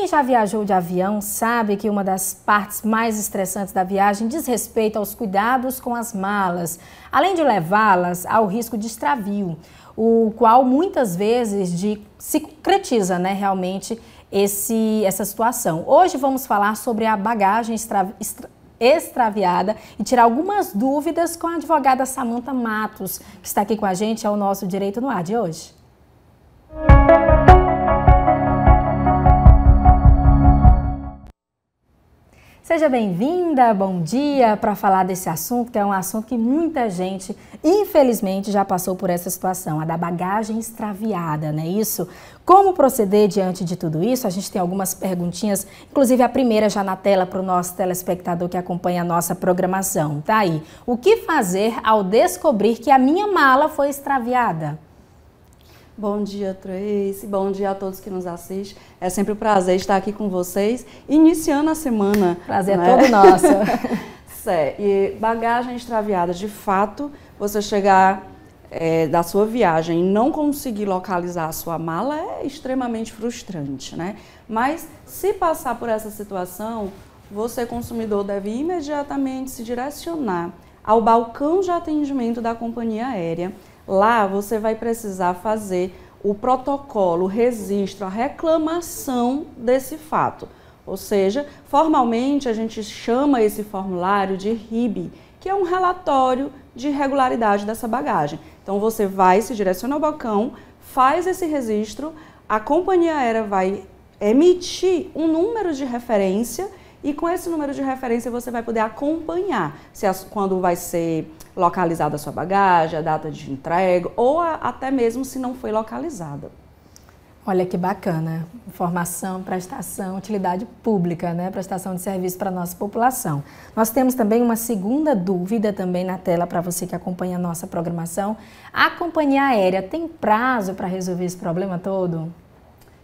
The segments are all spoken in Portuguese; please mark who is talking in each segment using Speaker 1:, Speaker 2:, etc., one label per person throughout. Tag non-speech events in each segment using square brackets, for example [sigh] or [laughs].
Speaker 1: Quem já viajou de avião sabe que uma das partes mais estressantes da viagem diz respeito aos cuidados com as malas, além de levá-las ao risco de extravio, o qual muitas vezes de, se concretiza né, realmente esse, essa situação. Hoje vamos falar sobre a bagagem extra, extra, extraviada e tirar algumas dúvidas com a advogada Samanta Matos, que está aqui com a gente, é o nosso Direito no Ar de hoje. Seja bem-vinda, bom dia, para falar desse assunto, que é um assunto que muita gente, infelizmente, já passou por essa situação, a da bagagem extraviada, não é isso? Como proceder diante de tudo isso? A gente tem algumas perguntinhas, inclusive a primeira já na tela para o nosso telespectador que acompanha a nossa programação. Tá aí. O que fazer ao descobrir que a minha mala foi extraviada?
Speaker 2: Bom dia, Trace. Bom dia a todos que nos assistem. É sempre um prazer estar aqui com vocês, iniciando a semana. Prazer é né? é todo nosso. [laughs] certo. E bagagem extraviada, de fato, você chegar é, da sua viagem e não conseguir localizar a sua mala é extremamente frustrante, né? Mas se passar por essa situação, você, consumidor, deve imediatamente se direcionar ao balcão de atendimento da companhia aérea Lá você vai precisar fazer o protocolo, o registro, a reclamação desse fato. Ou seja, formalmente a gente chama esse formulário de RIB, que é um relatório de regularidade dessa bagagem. Então você vai, se direciona ao balcão, faz esse registro, a companhia aérea vai emitir um número de referência e com esse número de referência você vai poder acompanhar se as, quando vai ser localizada a sua bagagem, a data de entrega ou a, até mesmo se não foi localizada.
Speaker 1: Olha que bacana, informação, prestação, utilidade pública, né? prestação de serviço para a nossa população. Nós temos também uma segunda dúvida também na tela para você que acompanha a nossa programação. A companhia aérea tem prazo para resolver esse problema todo?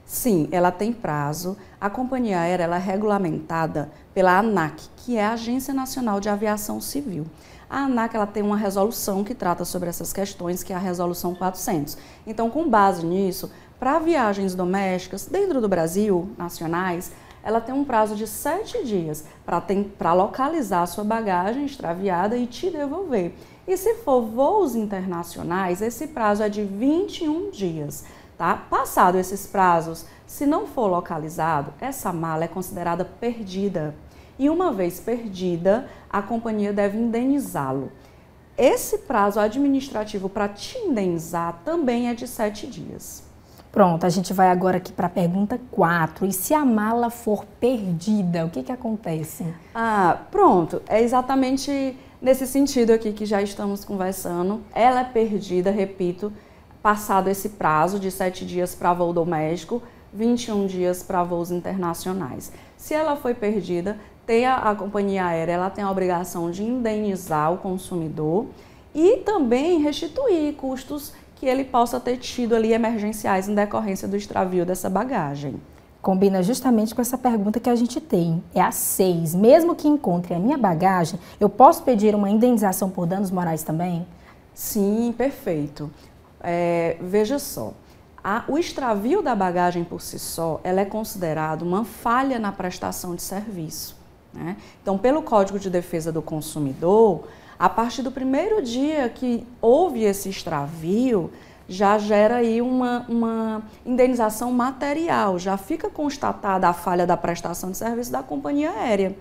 Speaker 2: Sim, ela tem prazo. A companhia aérea ela é regulamentada pela ANAC, que é a Agência Nacional de Aviação Civil. A ANAC ela tem uma resolução que trata sobre essas questões, que é a Resolução 400. Então, com base nisso, para viagens domésticas dentro do Brasil, nacionais, ela tem um prazo de sete dias para localizar a sua bagagem extraviada e te devolver. E se for voos internacionais, esse prazo é de 21 dias. Tá? Passado esses prazos, se não for localizado, essa mala é considerada perdida. E uma vez perdida, a companhia deve indenizá-lo. Esse prazo administrativo para te indenizar
Speaker 1: também é de sete dias. Pronto, a gente vai agora aqui para a pergunta 4. E se a mala for perdida, o que, que acontece? Ah, pronto, é exatamente
Speaker 2: nesse sentido aqui que já estamos conversando. Ela é perdida, repito, passado esse prazo de 7 dias para voo doméstico, 21 dias para voos internacionais. Se ela foi perdida, tem a, a companhia aérea ela tem a obrigação de indenizar o consumidor e também restituir custos que ele possa ter tido ali emergenciais em decorrência do extravio dessa bagagem.
Speaker 1: Combina justamente com essa pergunta que a gente tem. É a 6. Mesmo que encontre a minha bagagem, eu posso pedir uma indenização por danos morais também? Sim, perfeito.
Speaker 2: É, veja só, a, o extravio da bagagem por si só, ela é considerado uma falha na prestação de serviço. Né? Então, pelo Código de Defesa do Consumidor, a partir do primeiro dia que houve esse extravio, já gera aí uma, uma indenização material, já fica constatada a falha da prestação de serviço da companhia aérea.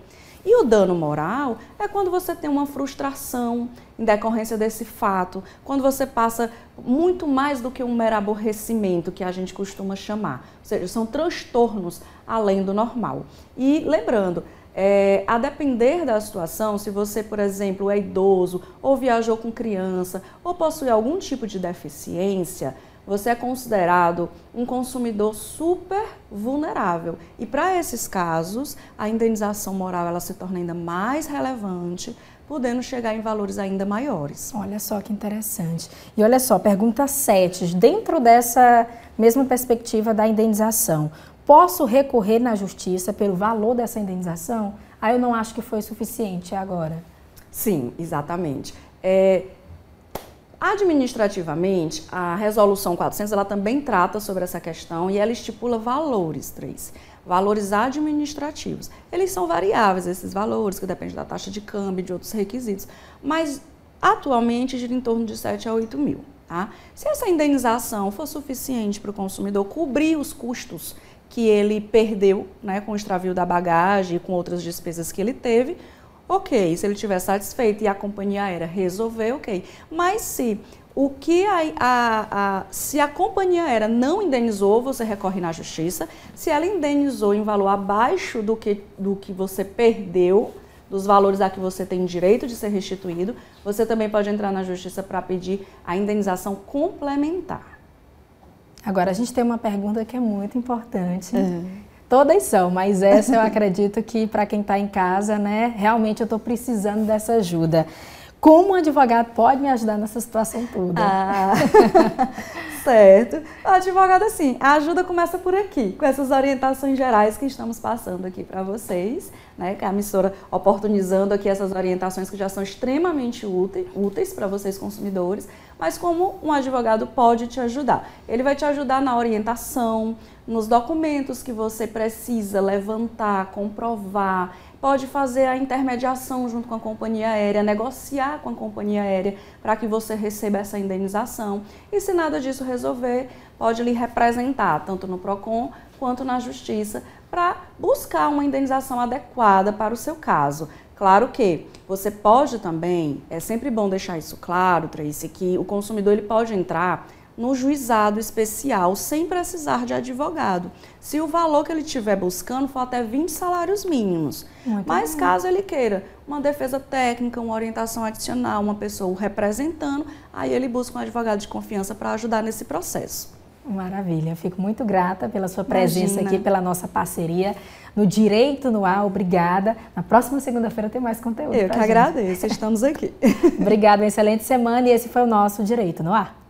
Speaker 2: E o dano moral é quando você tem uma frustração em decorrência desse fato, quando você passa muito mais do que um mero aborrecimento, que a gente costuma chamar. Ou seja, são transtornos além do normal. E lembrando, é, a depender da situação, se você, por exemplo, é idoso, ou viajou com criança, ou possui algum tipo de deficiência, você é considerado um consumidor super vulnerável. E para esses casos, a indenização moral ela se torna ainda mais relevante, podendo chegar em valores ainda maiores. Olha só que interessante.
Speaker 1: E olha só, pergunta 7, dentro dessa mesma perspectiva da indenização, posso recorrer na justiça pelo valor dessa indenização? Aí ah, eu não acho que foi suficiente agora.
Speaker 2: Sim, exatamente. É, Administrativamente, a resolução 400 ela também trata sobre essa questão e ela estipula valores, três valores administrativos. Eles são variáveis esses valores, que depende da taxa de câmbio e de outros requisitos, mas atualmente gira em torno de 7 a 8 mil. Tá? Se essa indenização for suficiente para o consumidor cobrir os custos que ele perdeu né, com o extravio da bagagem e com outras despesas que ele teve, ok. Se ele estiver satisfeito e a companhia aérea resolver, ok. Mas se o que a, a, a, se a companhia aérea não indenizou, você recorre na justiça. Se ela indenizou em valor abaixo do que, do que você perdeu, dos valores a que você tem direito de ser restituído, você também pode entrar na justiça para pedir a indenização complementar.
Speaker 1: Agora, a gente tem uma pergunta que é muito importante. É. Todas são, mas essa eu acredito que para quem está em casa, né, realmente eu estou precisando dessa ajuda. Como um advogado pode me ajudar nessa situação toda? Ah. [laughs]
Speaker 2: certo. O advogado, assim, a ajuda começa por aqui, com essas orientações gerais que estamos passando aqui para vocês, né? Que a emissora oportunizando aqui essas orientações que já são extremamente úteis, úteis para vocês consumidores, mas como um advogado pode te ajudar? Ele vai te ajudar na orientação, nos documentos que você precisa levantar, comprovar pode fazer a intermediação junto com a companhia aérea, negociar com a companhia aérea para que você receba essa indenização. E se nada disso resolver, pode lhe representar, tanto no PROCON quanto na Justiça, para buscar uma indenização adequada para o seu caso. Claro que você pode também, é sempre bom deixar isso claro, Tracy, que o consumidor ele pode entrar no juizado especial sem precisar de advogado, se o valor que ele estiver buscando for até 20 salários mínimos. Muito Mas caso ele queira uma defesa técnica, uma orientação adicional, uma pessoa o representando, aí ele busca um advogado de confiança para ajudar nesse processo.
Speaker 1: Maravilha, fico muito grata pela sua presença Imagina. aqui, pela nossa parceria no Direito no Ar. Obrigada. Na próxima segunda-feira tem mais conteúdo. Eu que gente. agradeço, estamos aqui. [laughs] Obrigada, excelente semana e esse foi o nosso Direito no Ar.